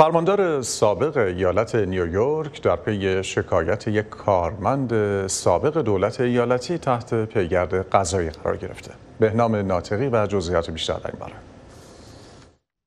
فرماندار سابق ایالت نیویورک در پی شکایت یک کارمند سابق دولت ایالتی تحت پیگرد قضایی قرار گرفته. بهنام ناطقی و جزئیات بیشتر در این باره.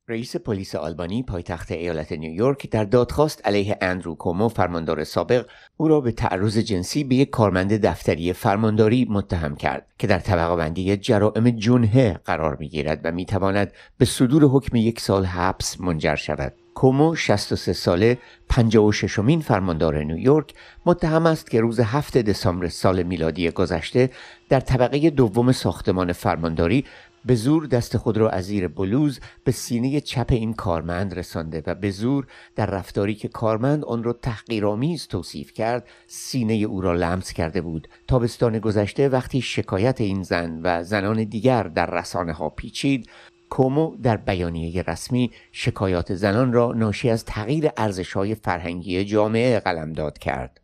رئیس پلیس آلبانی پایتخت ایالت نیویورک در دادخواست علیه اندرو کومو فرماندار سابق او را به تعرض جنسی به یک کارمند دفتری فرمانداری متهم کرد که در طبقه بندی جرائم جنه قرار میگیرد و میتواند به صدور حکم یک سال حبس منجر شود کومو 63 ساله 56 مین فرماندار نیویورک متهم است که روز 7 دسامبر سال میلادی گذشته در طبقه دوم ساختمان فرمانداری به زور دست خود را از زیر بلوز به سینه چپ این کارمند رسانده و به زور در رفتاری که کارمند آن را تحقیرآمیز توصیف کرد سینه او را لمس کرده بود تابستان گذشته وقتی شکایت این زن و زنان دیگر در رسانه ها پیچید کومو در بیانیه رسمی شکایات زنان را ناشی از تغییر ارزش های فرهنگی جامعه قلمداد کرد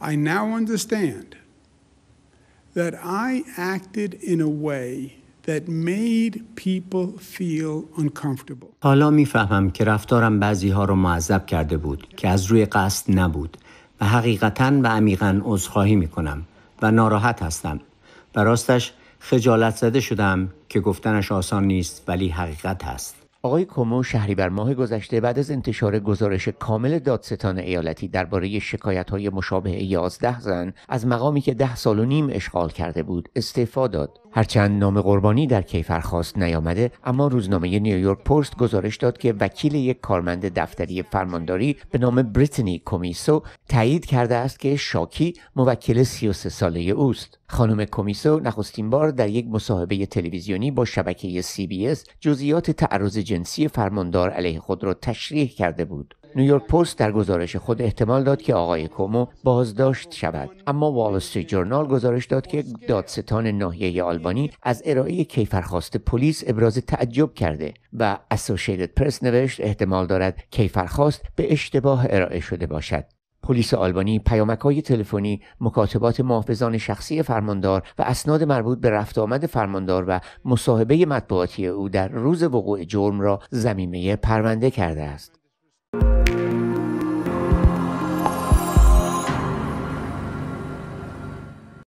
I understand I acted in a way made people حالا میفهمم که رفتارم بعضی ها رو معذب کرده بود که از روی قصد نبود و حقیقتا و عمیقا عذرخواهی می کنم و ناراحت هستم و راستش خجالت زده شدم که گفتنش آسان نیست ولی حقیقت هست. آقای کومو شهری بر ماه گذشته بعد از انتشار گزارش کامل دادستان ایالتی درباره شکایت های مشابه 11 زن از مقامی که ده سال و نیم اشغال کرده بود استعفا داد هرچند نام قربانی در کیفرخواست نیامده اما روزنامه نیویورک پست گزارش داد که وکیل یک کارمند دفتری فرمانداری به نام بریتنی کومیسو تایید کرده است که شاکی موکل 33 ساله اوست خانم کومیسو نخستین بار در یک مصاحبه تلویزیونی با شبکه CBS جزئیات تعرض جنسی فرماندار علیه خود را تشریح کرده بود نیویورک پست در گزارش خود احتمال داد که آقای کومو بازداشت شود اما وال استریت جورنال گزارش داد که دادستان ناحیه آلبانی از ارائه کیفرخواست پلیس ابراز تعجب کرده و اسوشیتد پرس نوشت احتمال دارد کیفرخواست به اشتباه ارائه شده باشد پلیس آلبانی پیامک های تلفنی، مکاتبات محافظان شخصی فرماندار و اسناد مربوط به رفت آمد فرماندار و مصاحبه مطبوعاتی او در روز وقوع جرم را زمینه پرونده کرده است.